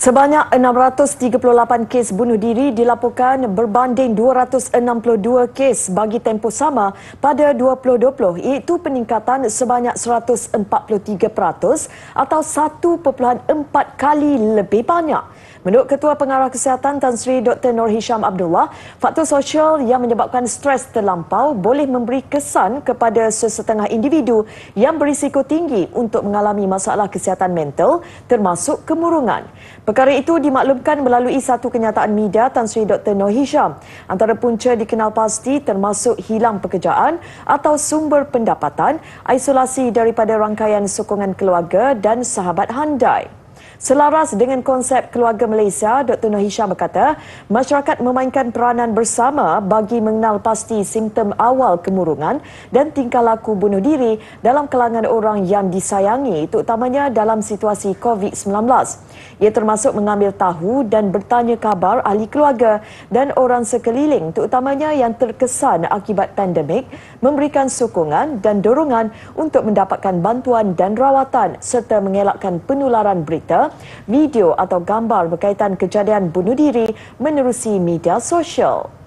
Sebanyak 638 kes bunuh diri dilaporkan berbanding 262 kes bagi tempoh sama pada 2020 iaitu peningkatan sebanyak 143% atau 1.4 kali lebih banyak. Menurut Ketua Pengarah Kesihatan Tan Sri Dr. Nur Hisham Abdullah, faktor sosial yang menyebabkan stres terlampau boleh memberi kesan kepada sesetengah individu yang berisiko tinggi untuk mengalami masalah kesihatan mental termasuk kemurungan. Perkara itu dimaklumkan melalui satu kenyataan media Tan Sri Dr. Nur Hisham. Antara punca dikenal pasti termasuk hilang pekerjaan atau sumber pendapatan, isolasi daripada rangkaian sokongan keluarga dan sahabat handai. Selaras dengan konsep keluarga Malaysia, Dr. Nur Hisham berkata, masyarakat memainkan peranan bersama bagi mengenal pasti simptom awal kemurungan dan tingkah laku bunuh diri dalam kalangan orang yang disayangi, terutamanya dalam situasi COVID-19. Ia termasuk mengambil tahu dan bertanya kabar ahli keluarga dan orang sekeliling, terutamanya yang terkesan akibat pandemik, memberikan sokongan dan dorongan untuk mendapatkan bantuan dan rawatan serta mengelakkan penularan berita video atau gambar berkaitan kejadian bunuh diri menerusi media sosial.